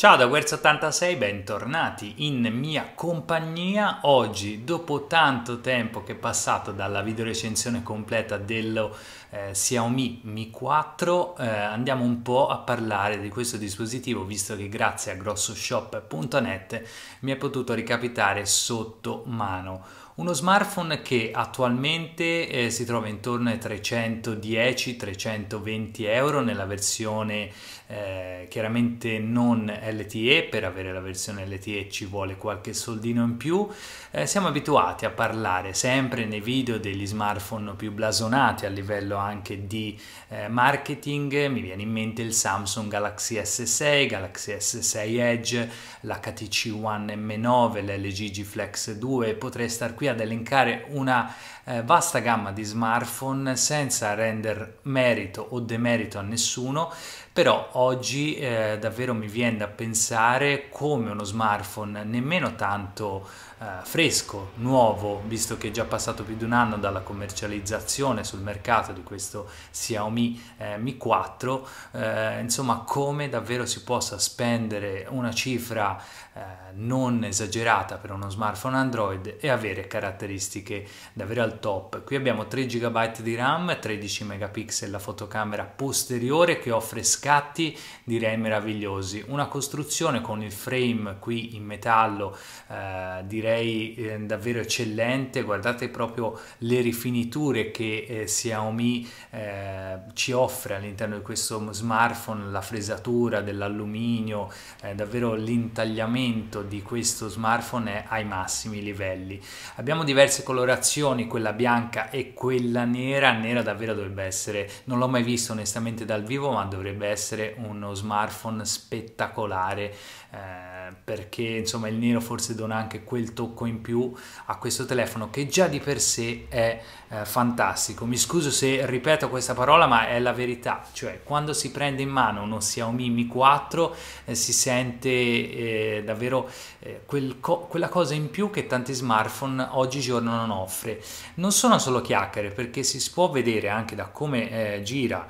Ciao da Werz86, bentornati in mia compagnia. Oggi, dopo tanto tempo che è passato dalla videorecensione completa dello eh, Xiaomi Mi 4, eh, andiamo un po' a parlare di questo dispositivo, visto che grazie a grossoshop.net mi è potuto ricapitare sotto mano uno smartphone che attualmente eh, si trova intorno ai 310-320 euro nella versione eh, chiaramente non LTE, per avere la versione LTE ci vuole qualche soldino in più. Eh, siamo abituati a parlare sempre nei video degli smartphone più blasonati a livello anche di eh, marketing, mi viene in mente il Samsung Galaxy S6, Galaxy S6 Edge, l'HTC One M9, l'LG G Flex 2, potrei star qui via ad elencare una eh, vasta gamma di smartphone senza render merito o demerito a nessuno, però oggi eh, davvero mi viene da pensare come uno smartphone nemmeno tanto eh, fresco, nuovo, visto che è già passato più di un anno dalla commercializzazione sul mercato di questo Xiaomi eh, Mi 4, eh, insomma come davvero si possa spendere una cifra eh, non esagerata per uno smartphone Android e avere caratteristiche davvero al top. Qui abbiamo 3 GB di RAM, 13 megapixel la fotocamera posteriore che offre scala scatti direi meravigliosi. Una costruzione con il frame qui in metallo eh, direi eh, davvero eccellente, guardate proprio le rifiniture che eh, Xiaomi eh, ci offre all'interno di questo smartphone, la fresatura dell'alluminio, eh, davvero l'intagliamento di questo smartphone è ai massimi livelli. Abbiamo diverse colorazioni, quella bianca e quella nera, nera davvero dovrebbe essere, non l'ho mai visto onestamente dal vivo ma dovrebbe essere essere uno smartphone spettacolare eh, perché insomma il nero forse dona anche quel tocco in più a questo telefono che già di per sé è eh, fantastico. Mi scuso se ripeto questa parola ma è la verità, cioè quando si prende in mano uno Xiaomi Mi 4 eh, si sente eh, davvero eh, quel co- quella cosa in più che tanti smartphone oggigiorno non offre. Non sono solo chiacchiere perché si può vedere anche da come eh, gira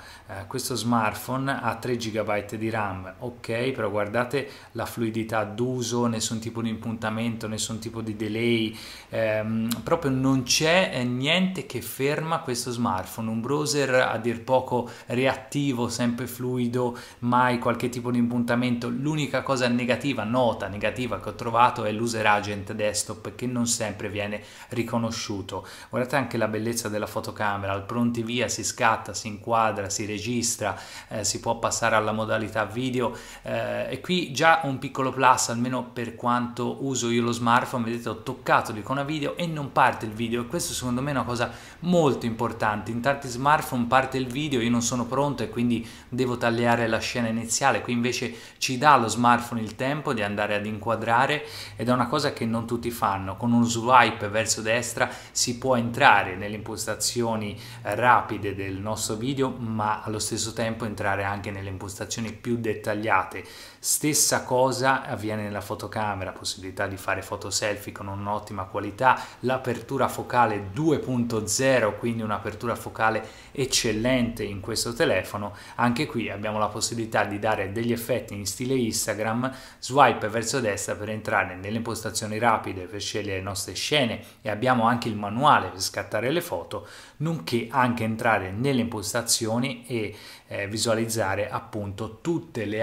questo smartphone a 3 GB di RAM, ok, però guardate la fluidità d'uso, nessun tipo di impuntamento, nessun tipo di delay, ehm, proprio non c'è eh, niente che ferma questo smartphone, un browser a dir poco reattivo, sempre fluido, mai qualche tipo di impuntamento, l'unica cosa negativa, nota negativa che ho trovato è l'user agent desktop che non sempre viene riconosciuto, guardate anche la bellezza della fotocamera, al pronti via si scatta, si inquadra, si registra, eh, si può passare alla modalità video eh, e qui già un piccolo plus almeno per quanto uso io lo smartphone vedete ho toccato l'icona video e non parte il video e questo secondo me è una cosa molto importante in tanti smartphone parte il video io non sono pronto e quindi devo tagliare la scena iniziale qui invece ci dà lo smartphone il tempo di andare ad inquadrare ed è una cosa che non tutti fanno con uno swipe verso destra si può entrare nelle impostazioni eh, rapide del nostro video ma allo stesso tempo entrare anche anche nelle impostazioni più dettagliate Stessa cosa avviene nella fotocamera, possibilità di fare foto selfie con un'ottima qualità, l'apertura focale 2.0, quindi un'apertura focale eccellente in questo telefono. Anche qui abbiamo la possibilità di dare degli effetti in stile Instagram, swipe verso destra per entrare nelle impostazioni rapide per scegliere le nostre scene e abbiamo anche il manuale per scattare le foto, nonché anche entrare nelle impostazioni e eh, visualizzare appunto tutte le,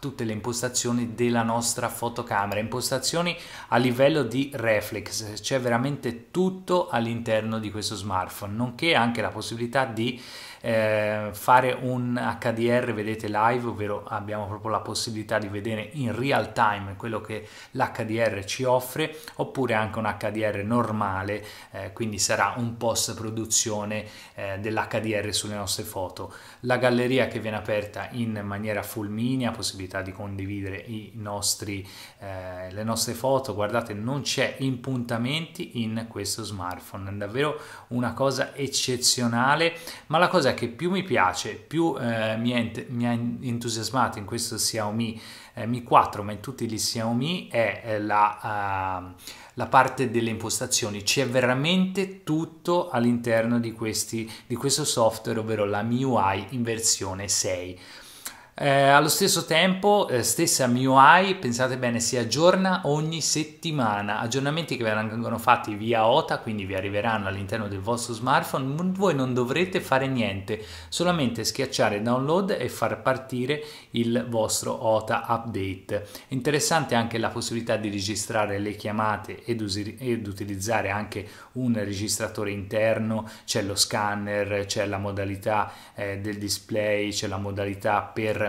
tutte le impostazioni impostazioni della nostra fotocamera, impostazioni a livello di reflex, c'è veramente tutto all'interno di questo smartphone, nonché anche la possibilità di eh, fare un HDR, vedete live, ovvero abbiamo proprio la possibilità di vedere in real time quello che l'HDR ci offre, oppure anche un HDR normale, eh, quindi sarà un post produzione eh, dell'HDR sulle nostre foto. La galleria che viene aperta in maniera fulminea, possibilità di condividere nostri, eh, le nostre foto, guardate non c'è impuntamenti in questo smartphone, è davvero una cosa eccezionale, ma la cosa cosa che più mi piace, più eh, mi, ent- mi, ha entusiasmato in questo Xiaomi eh, Mi 4, ma in tutti gli Xiaomi, è la, uh, la parte delle impostazioni. C'è veramente tutto all'interno di, questi, di questo software, ovvero la MIUI in versione 6. Eh, allo stesso tempo, eh, stessa MIUI, pensate bene, si aggiorna ogni settimana, aggiornamenti che vengono fatti via OTA, quindi vi arriveranno all'interno del vostro smartphone, voi non dovrete fare niente, solamente schiacciare download e far partire il vostro OTA update. Interessante anche la possibilità di registrare le chiamate ed, ed utilizzare anche un registratore interno, c'è lo scanner, c'è la modalità eh, del display, c'è la modalità per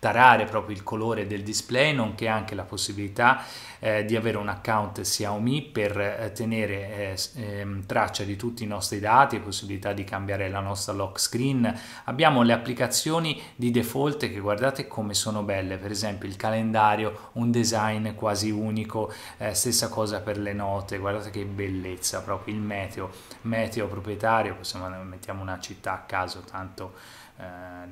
tarare proprio il colore del display, nonché anche la possibilità eh, di avere un account Xiaomi per eh, tenere eh, ehm, traccia di tutti i nostri dati, possibilità di cambiare la nostra lock screen. Abbiamo le applicazioni di default che guardate come sono belle, per esempio il calendario, un design quasi unico, eh, stessa cosa per le note, guardate che bellezza proprio il meteo, meteo proprietario, possiamo mettiamo una città a caso, tanto eh,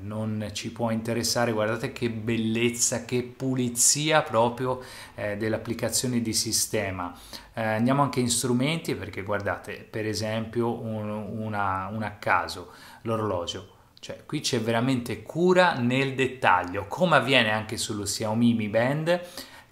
non ci può interessare, guardate che che bellezza, che pulizia proprio eh, dell'applicazione di sistema. Eh, andiamo anche in strumenti perché guardate, per esempio un, una, un a caso, l'orologio. Cioè, qui c'è veramente cura nel dettaglio, come avviene anche sullo Xiaomi Mi Band,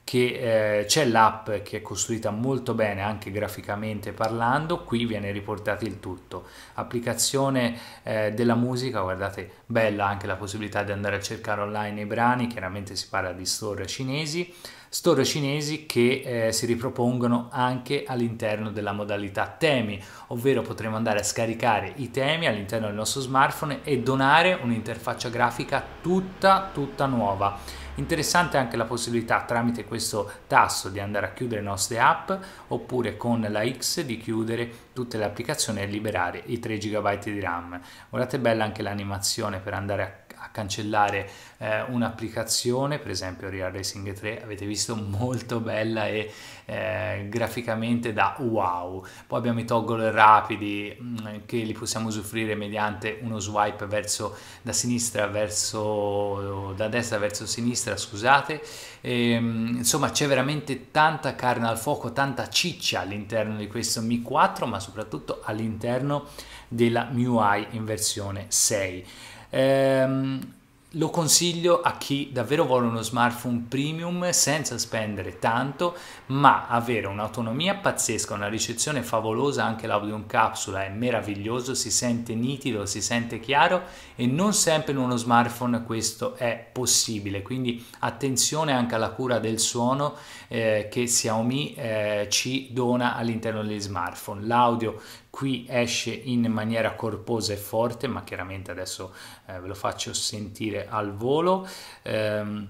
che eh, c'è l'app che è costruita molto bene anche graficamente parlando, qui viene riportato il tutto. Applicazione eh, della musica, guardate, bella anche la possibilità di andare a cercare online i brani, chiaramente si parla di store cinesi, store cinesi che eh, si ripropongono anche all'interno della modalità temi, ovvero potremo andare a scaricare i temi all'interno del nostro smartphone e donare un'interfaccia grafica tutta tutta nuova Interessante anche la possibilità tramite questo tasto di andare a chiudere le nostre app oppure con la X di chiudere tutte le applicazioni e liberare i 3 GB di RAM. Guardate bella anche l'animazione per andare a cancellare eh, un'applicazione, per esempio Real Racing 3, avete visto molto bella e eh, graficamente da wow. Poi abbiamo i toggle rapidi mh, mm, che li possiamo usufruire mediante uno swipe verso da sinistra verso da destra verso sinistra, scusate. E, ehm, mh, insomma, c'è veramente tanta carne al fuoco, tanta ciccia all'interno di questo Mi 4, ma soprattutto all'interno della MIUI in versione 6. Ehm, lo consiglio a chi davvero vuole uno smartphone premium senza spendere tanto, ma avere un'autonomia pazzesca, una ricezione favolosa, anche l'audio in capsula è meraviglioso, si sente nitido, si sente chiaro e non sempre in uno smartphone questo è possibile, quindi attenzione anche alla cura del suono eh, che Xiaomi eh, ci dona all'interno degli smartphone. L'audio qui esce in maniera corposa e forte, ma chiaramente adesso eh, ve lo faccio sentire al volo. Ehm...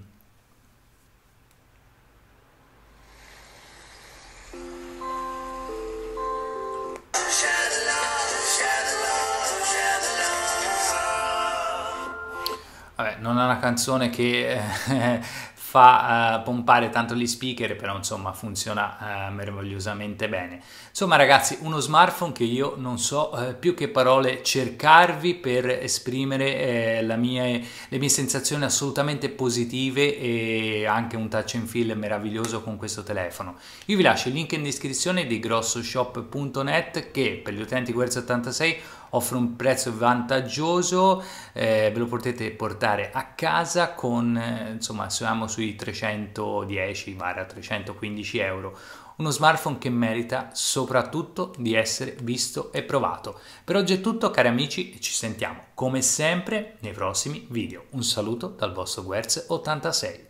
Vabbè, non è una canzone che eh, fa uh, pompare tanto gli speaker, però insomma funziona uh, meravigliosamente bene. Insomma ragazzi, uno smartphone che io non so uh, più che parole cercarvi per esprimere eh, mia, le mie sensazioni assolutamente positive e anche un touch and feel meraviglioso con questo telefono. Io vi lascio il link in descrizione di grossoshop.net che per gli utenti Guerzo 86 offre un prezzo vantaggioso, eh, ve lo potete portare a casa con eh, insomma siamo sui 310-315 euro uno smartphone che merita soprattutto di essere visto e provato. Per oggi è tutto cari amici e ci sentiamo come sempre nei prossimi video. Un saluto dal vostro Guerz 86.